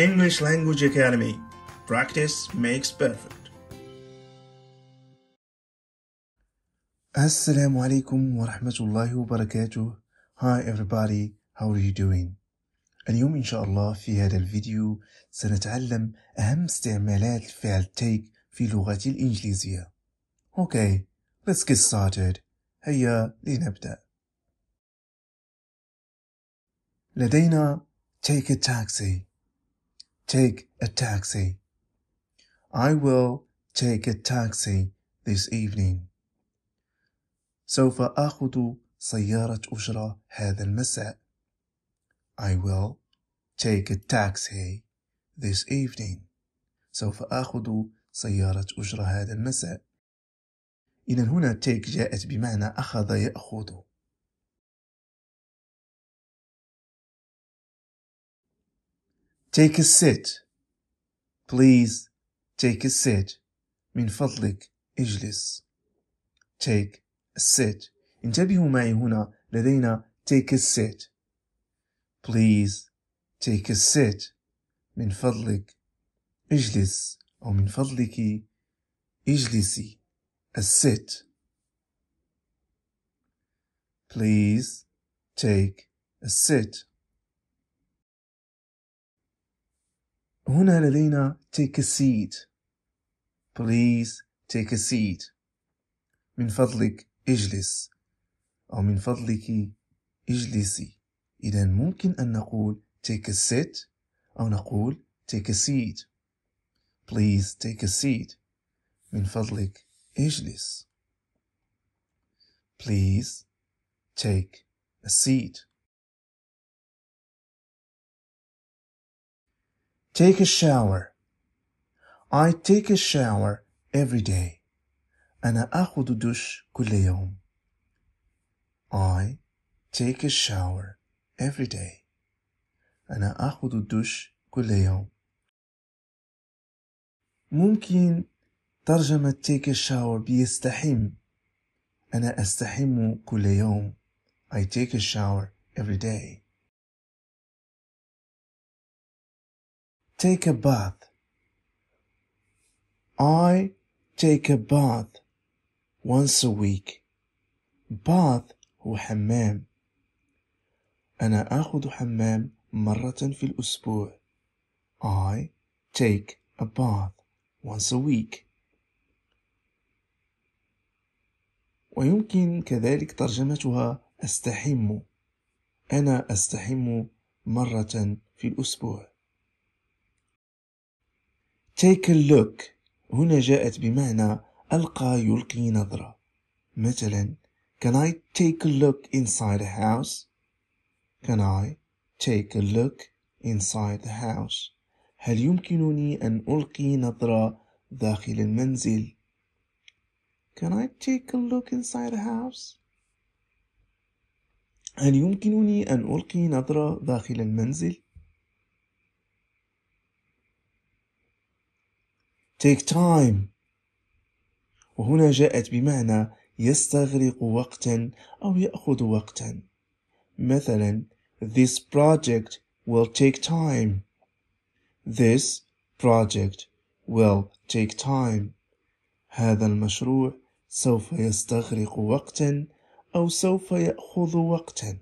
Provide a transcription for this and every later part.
English Language Academy. Practice makes perfect. Assalamu alaikum wa rahmatullahi wa barakatuh. Hi everybody, how are you doing? اليوم إن شاء الله في هذا الفيديو سنتعلم أهم استعمالات فعل take في لغة الإنجليزية. Okay, let's get started. هيا لنبدأ. لدينا take a taxi take a taxi. I will take a taxi this evening. سوف آخذ سيارة أجرة هذا المساء. I will take a taxi this evening. سوف آخذ سيارة أجرة هذا المساء. إذا هنا take جاءت بمعنى أخذ يأخذ Take a sit, Please take a sit, من فضلك اجلس. Take a sit. انتبهوا معي هنا لدينا take a sit, Please take a sit, من فضلك اجلس أو من فضلك اجلسي. A sit. Please take a sit. هنا لدينا take a seat please take a seat من فضلك اجلس أو من فضلك اجلسي إذا ممكن أن نقول take a sit أو نقول take a seat please take a seat من فضلك اجلس please take a seat Take a shower. I take a shower every day. أنا آخذ دش كل يوم. I take a shower every day. أنا آخذ الدش كل يوم. ممكن ترجمة take a shower بيستحم. أنا أستحم كل يوم. I take a shower every day. take a bath. I take a bath once a week. bath هو حمام. أنا آخذ حمام مرة في الأسبوع. I take a bath once a week. ويمكن كذلك ترجمتها أستحم. أنا أستحم مرة في الأسبوع. take a look هنا جاءت بمعنى ألقى يلقي نظرة مثلا Can I take a look inside the house? Can I take a look inside the house? هل يمكنني أن ألقي نظرة داخل المنزل؟ Can I take a look inside the house? هل يمكنني أن ألقي نظرة داخل المنزل؟ take time وهنا جاءت بمعنى يستغرق وقتا أو يأخذ وقتا مثلا this project will take time this project will take time هذا المشروع سوف يستغرق وقتا أو سوف يأخذ وقتا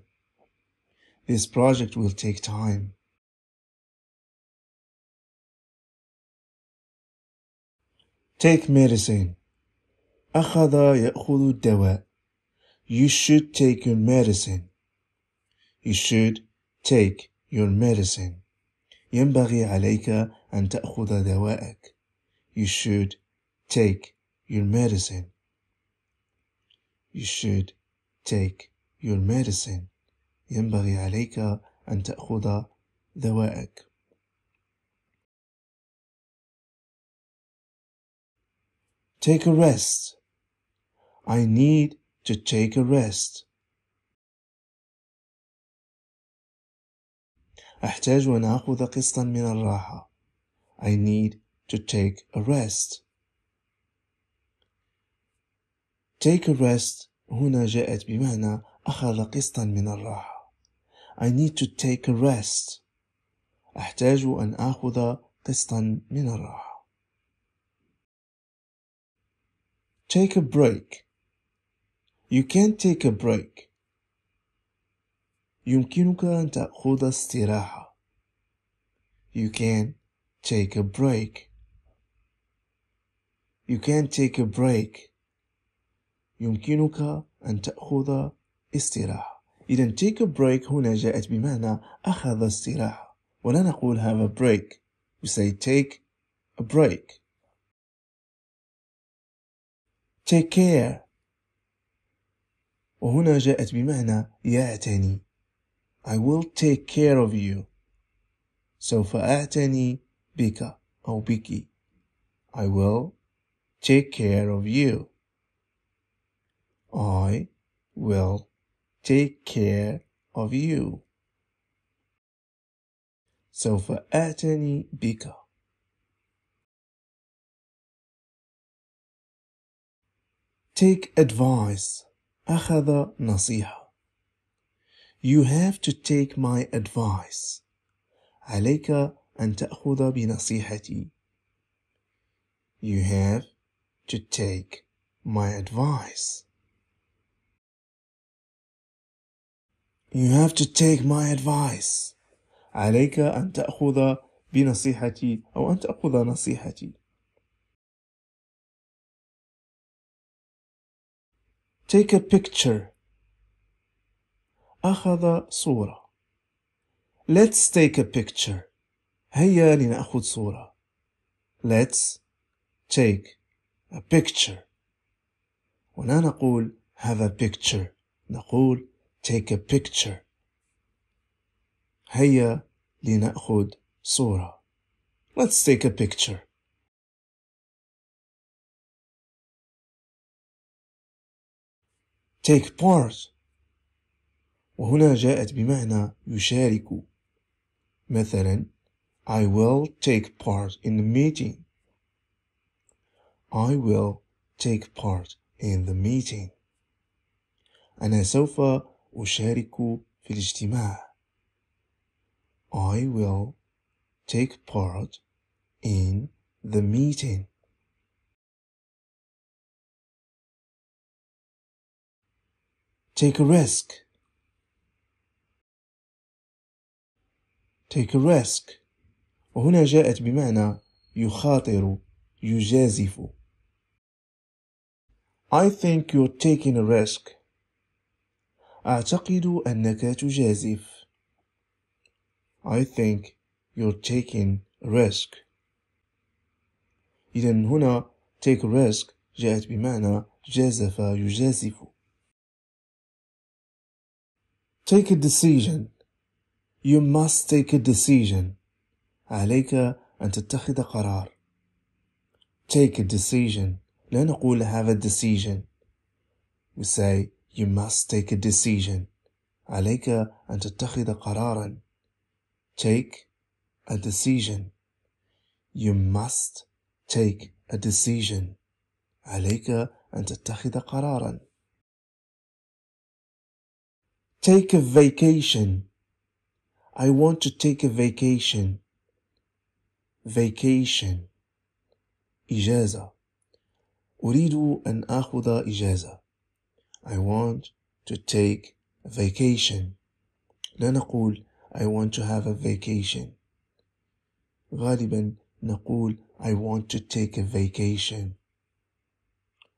This project will take time. take medicine أخذ يأخذ الدواء you should take your medicine you should take your medicine ينبغي عليك أن تأخذ دواءك you should take your medicine you should take your medicine ينبغي عليك أن تأخذ دواءك take a rest. I need to take a rest. أحتاج أن آخذ قسطا من الراحة. I need to take a rest. Take a rest هنا جاءت بمعنى أخذ قسطا من الراحة. I need to take a rest. أحتاج أن آخذ قسطا من الراحة. take a break you can't take a break يمكنك أن تأخذ استراحة you can take a break you can take a break يمكنك أن تأخذ استراحة إذا take a break هنا جاءت بمعنى أخذ استراحة ولا نقول have a break we say take a break take care وهنا جاءت بمعنى يعتني I will take care of you سوف أعتني بك أو بك I will take care of you I will take care of you سوف أعتني بك Take advice. أخذ نصيحة. You have to take my advice. عليك أن تأخذ بنصيحتي. You have to take my advice. You have to take my advice. عليك أن تأخذ بنصيحتي أو أن تأخذ نصيحتي. take a picture أخذ صورة let's take a picture هيا لنأخذ صورة let's take a picture ولا نقول have a picture نقول take a picture هيا لنأخذ صورة let's take a picture take part وهنا جاءت بمعنى يشارك مثلا I will take part in the meeting I will take part in the meeting أنا سوف أشارك في الاجتماع I will take part in the meeting Take a risk. Take a risk. وهنا جاءت بمعنى يخاطر يجازف. I think you're taking a risk. أعتقد أنك تجازف. I think you're taking a risk. إذا هنا take a risk جاءت بمعنى جازف يجازف. Take a decision. You must take a decision. عليك أن تتخذ قرار. Take a decision. لا نقول have a decision. We say you must take a decision. عليك أن تتخذ قرارا. Take a decision. You must take a decision. عليك أن تتخذ قرارا. Take a vacation. I want to take a vacation. Vacation. إجازة. أريد أن آخذ إجازة. I want to take a vacation. لا نقول I want to have a vacation. غالبا نقول I want to take a vacation.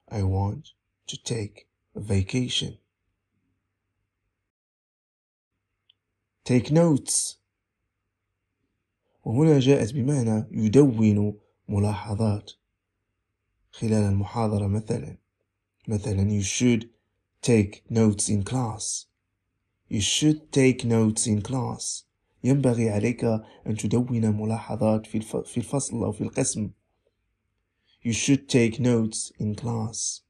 I want to take a vacation. take notes وهنا جاءت بمعنى يدون ملاحظات خلال المحاضرة مثلا مثلا you should take notes in class you should take notes in class ينبغي عليك أن تدون ملاحظات في الفصل أو في القسم you should take notes in class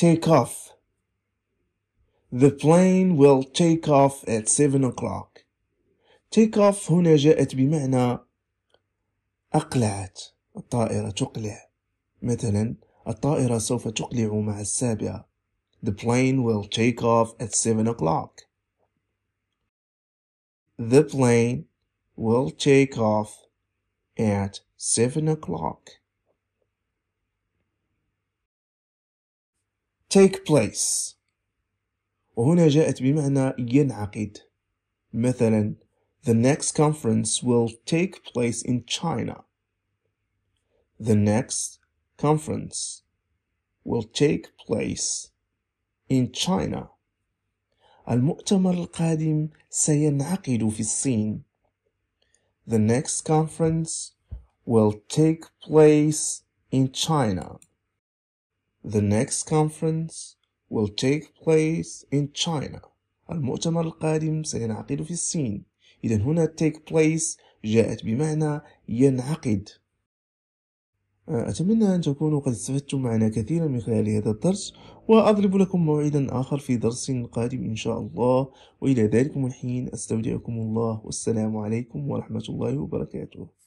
take off. The plane will take off at 7 o'clock. Take off هنا جاءت بمعنى أقلعت الطائرة تقلع مثلا الطائرة سوف تقلع مع السابعة The plane will take off at 7 o'clock. The plane will take off at 7 o'clock. take place وهنا جاءت بمعنى ينعقد مثلا The next conference will take place in China. The next conference will take place in China. المؤتمر القادم سينعقد في الصين. The next conference will take place in China. The next conference will take place in China. المؤتمر القادم سينعقد في الصين. إذا هنا take place جاءت بمعنى ينعقد. آه، أتمنى أن تكونوا قد استفدتم معنا كثيرا من خلال هذا الدرس وأضرب لكم موعدا آخر في درس قادم إن شاء الله وإلى ذلك الحين أستودعكم الله والسلام عليكم ورحمة الله وبركاته